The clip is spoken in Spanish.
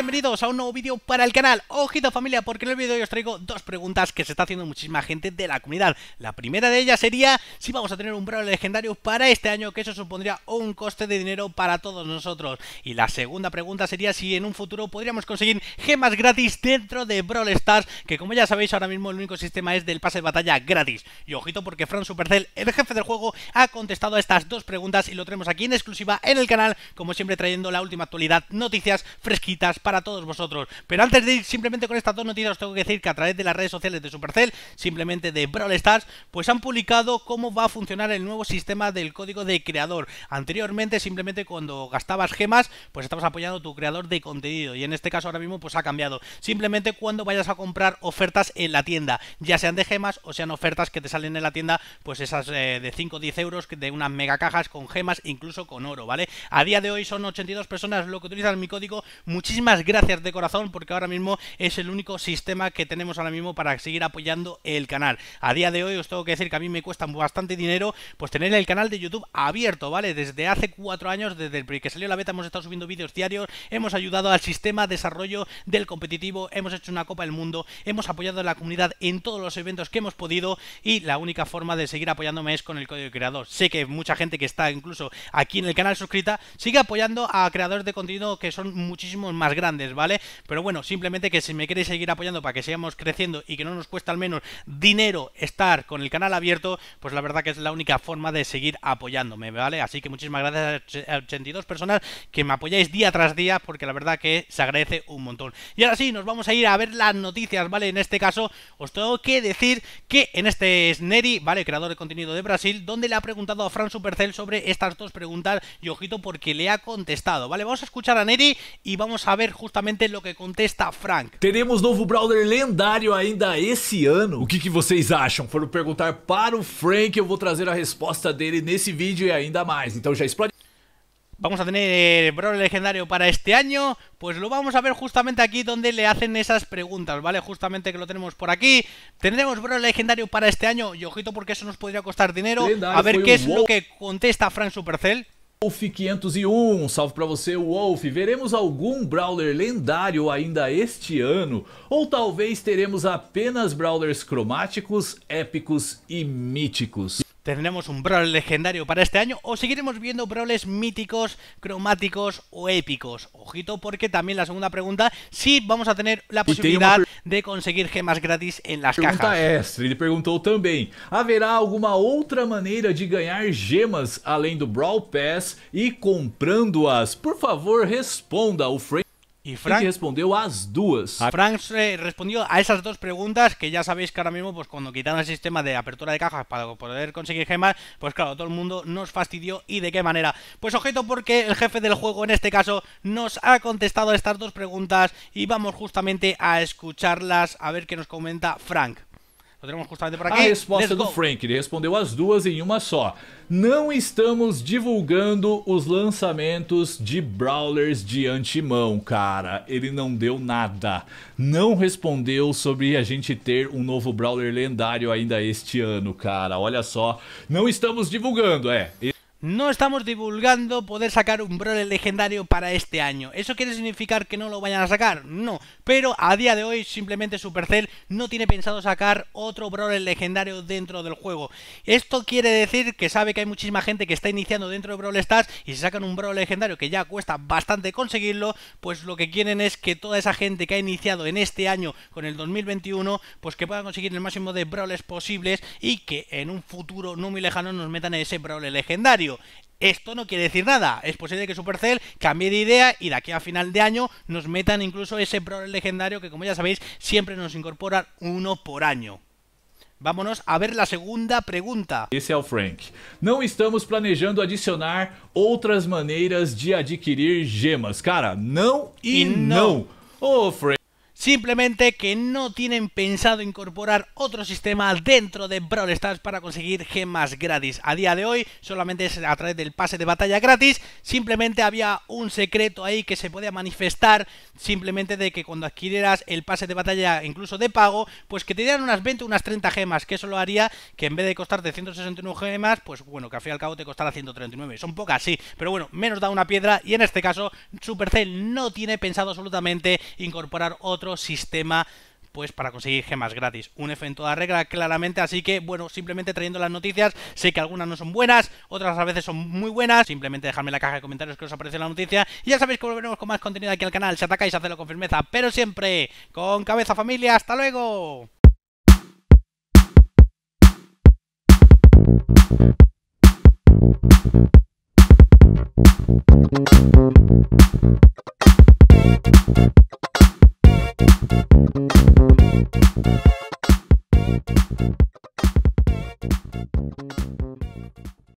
bienvenidos a un nuevo vídeo para el canal. Ojito familia, porque en el vídeo de hoy os traigo dos preguntas que se está haciendo muchísima gente de la comunidad. La primera de ellas sería si vamos a tener un Brawl legendario para este año, que eso supondría un coste de dinero para todos nosotros. Y la segunda pregunta sería si en un futuro podríamos conseguir gemas gratis dentro de Brawl Stars, que como ya sabéis ahora mismo el único sistema es del pase de batalla gratis. Y ojito porque Fran Supercell, el jefe del juego, ha contestado a estas dos preguntas y lo tenemos aquí en exclusiva en el canal, como siempre trayendo la última actualidad, noticias fresquitas para para todos vosotros. Pero antes de ir simplemente con estas dos noticias, os tengo que decir que a través de las redes sociales de Supercell, simplemente de Brawl Stars, pues han publicado cómo va a funcionar el nuevo sistema del código de creador. Anteriormente, simplemente cuando gastabas gemas, pues estabas apoyando tu creador de contenido. Y en este caso ahora mismo, pues ha cambiado. Simplemente cuando vayas a comprar ofertas en la tienda, ya sean de gemas o sean ofertas que te salen en la tienda, pues esas eh, de 5 o 10 euros de unas mega cajas con gemas, incluso con oro, ¿vale? A día de hoy son 82 personas lo que utilizan mi código. Muchísimas gracias de corazón porque ahora mismo es el único sistema que tenemos ahora mismo para seguir apoyando el canal. A día de hoy os tengo que decir que a mí me cuesta bastante dinero pues tener el canal de YouTube abierto, ¿vale? Desde hace cuatro años, desde el que salió la beta, hemos estado subiendo vídeos diarios, hemos ayudado al sistema de desarrollo del competitivo, hemos hecho una Copa del Mundo, hemos apoyado a la comunidad en todos los eventos que hemos podido y la única forma de seguir apoyándome es con el código de creador. Sé que mucha gente que está incluso aquí en el canal suscrita sigue apoyando a creadores de contenido que son muchísimos más grandes ¿vale? Pero bueno, simplemente que si me queréis seguir apoyando para que sigamos creciendo y que no nos cuesta al menos dinero estar con el canal abierto, pues la verdad que es la única forma de seguir apoyándome, ¿vale? Así que muchísimas gracias a 82 personas que me apoyáis día tras día porque la verdad que se agradece un montón. Y ahora sí, nos vamos a ir a ver las noticias, ¿vale? En este caso, os tengo que decir que en este Neri, ¿vale? Creador de contenido de Brasil, donde le ha preguntado a Fran Supercell sobre estas dos preguntas y ojito porque le ha contestado, ¿vale? Vamos a escuchar a Neri y vamos a ver justamente lo que contesta Frank. Teremos nuevo Brawler legendario ainda este ano? O que, que vocês acham? Foram perguntar para o Frank, eu vou trazer a resposta dele nesse vídeo e ainda mais. Então já explode. vamos a tener eh, brawler legendario para este año, pues lo vamos a ver justamente aquí donde le hacen esas preguntas, ¿vale? Justamente que lo tenemos por aquí. Tendremos brawler legendario para este año y ojito porque eso nos podría costar dinero. a ver qué es lo que contesta Frank Supercell. Wolf 501, salve para você, Wolf. Veremos algum Brawler lendário ainda este ano, ou talvez teremos apenas Brawlers cromáticos, épicos e míticos. tendremos un Brawl legendario para este año o seguiremos viendo Brawls míticos, cromáticos o épicos. Ojito porque también la segunda pregunta, si vamos a tener la posibilidad de conseguir gemas gratis en las cartas. cajas. Extra, ele perguntou também: haverá alguma outra maneira de ganhar gemas além do Brawl Pass e comprando-as? Por favor, responda o y Frank respondió a Frank respondió a esas dos preguntas que ya sabéis que ahora mismo, pues cuando quitaron el sistema de apertura de cajas para poder conseguir gemas, pues claro, todo el mundo nos fastidió y de qué manera. Pues objeto porque el jefe del juego en este caso nos ha contestado a estas dos preguntas y vamos justamente a escucharlas a ver qué nos comenta Frank. Poderíamos custar pra quem? A resposta do Frank, ele respondeu as duas em uma só. Não estamos divulgando os lançamentos de Brawlers de antemão, cara. Ele não deu nada. Não respondeu sobre a gente ter um novo Brawler lendário ainda este ano, cara. Olha só. Não estamos divulgando, é. Ele... No estamos divulgando poder sacar un Brawler legendario para este año. ¿Eso quiere significar que no lo vayan a sacar? No. Pero a día de hoy simplemente Supercell no tiene pensado sacar otro Brawler legendario dentro del juego. Esto quiere decir que sabe que hay muchísima gente que está iniciando dentro de Brawl Stars y si sacan un Brawler legendario que ya cuesta bastante conseguirlo, pues lo que quieren es que toda esa gente que ha iniciado en este año con el 2021, pues que puedan conseguir el máximo de Brawlers posibles y que en un futuro no muy lejano nos metan en ese Brawler legendario. Esto no quiere decir nada. Es posible que Supercell cambie de idea y de aquí a final de año nos metan incluso ese pro legendario que, como ya sabéis, siempre nos incorporan uno por año. Vámonos a ver la segunda pregunta Esse es el Frank. No estamos planejando adicionar Otras maneras de adquirir gemas. Cara, no y e e no oh, Frank. Simplemente que no tienen pensado incorporar otro sistema dentro de Brawl Stars para conseguir gemas gratis. A día de hoy solamente es a través del pase de batalla gratis. Simplemente había un secreto ahí que se podía manifestar. Simplemente de que cuando adquirieras el pase de batalla incluso de pago, pues que te dieran unas 20 unas 30 gemas. Que eso lo haría que en vez de costarte 161 gemas, pues bueno, que al fin y al cabo te costara 139. Son pocas, sí. Pero bueno, menos da una piedra. Y en este caso, Supercell no tiene pensado absolutamente incorporar otro sistema pues para conseguir gemas gratis. Un F en toda regla, claramente. Así que, bueno, simplemente trayendo las noticias. Sé que algunas no son buenas, otras a veces son muy buenas. Simplemente dejadme en la caja de comentarios que os aparece la noticia. Y ya sabéis que volveremos con más contenido aquí al canal. Si atacáis, hacedlo con firmeza, pero siempre con cabeza familia. ¡Hasta luego!